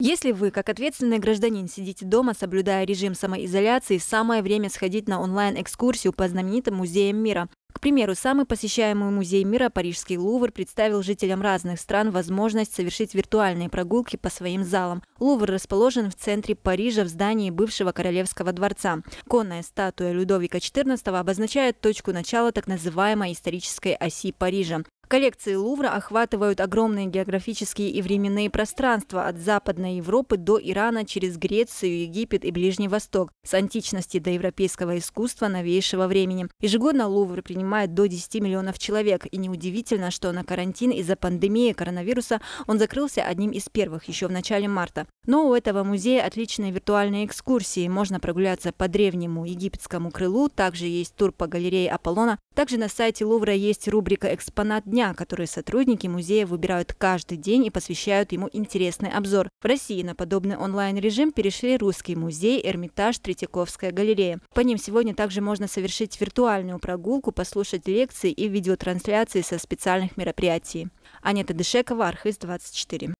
Если вы, как ответственный гражданин, сидите дома, соблюдая режим самоизоляции, самое время сходить на онлайн-экскурсию по знаменитым музеям мира. К примеру, самый посещаемый музей мира, Парижский Лувр, представил жителям разных стран возможность совершить виртуальные прогулки по своим залам. Лувр расположен в центре Парижа в здании бывшего королевского дворца. Конная статуя Людовика XIV обозначает точку начала так называемой исторической оси Парижа. Коллекции Лувра охватывают огромные географические и временные пространства от Западной Европы до Ирана через Грецию, Египет и Ближний Восток, с античности до европейского искусства новейшего времени. Ежегодно Лувр принимает до 10 миллионов человек, и неудивительно, что на карантин из-за пандемии коронавируса он закрылся одним из первых еще в начале марта. Но у этого музея отличные виртуальные экскурсии. Можно прогуляться по древнему египетскому крылу, также есть тур по галерее Аполлона. Также на сайте Лувра есть рубрика «Экспонат дня», которую сотрудники музея выбирают каждый день и посвящают ему интересный обзор. В России на подобный онлайн-режим перешли Русский музей, Эрмитаж, Третьяковская галерея. По ним сегодня также можно совершить виртуальную прогулку, послушать лекции и видеотрансляции со специальных мероприятий. Анета Дышекова, Архиз 24.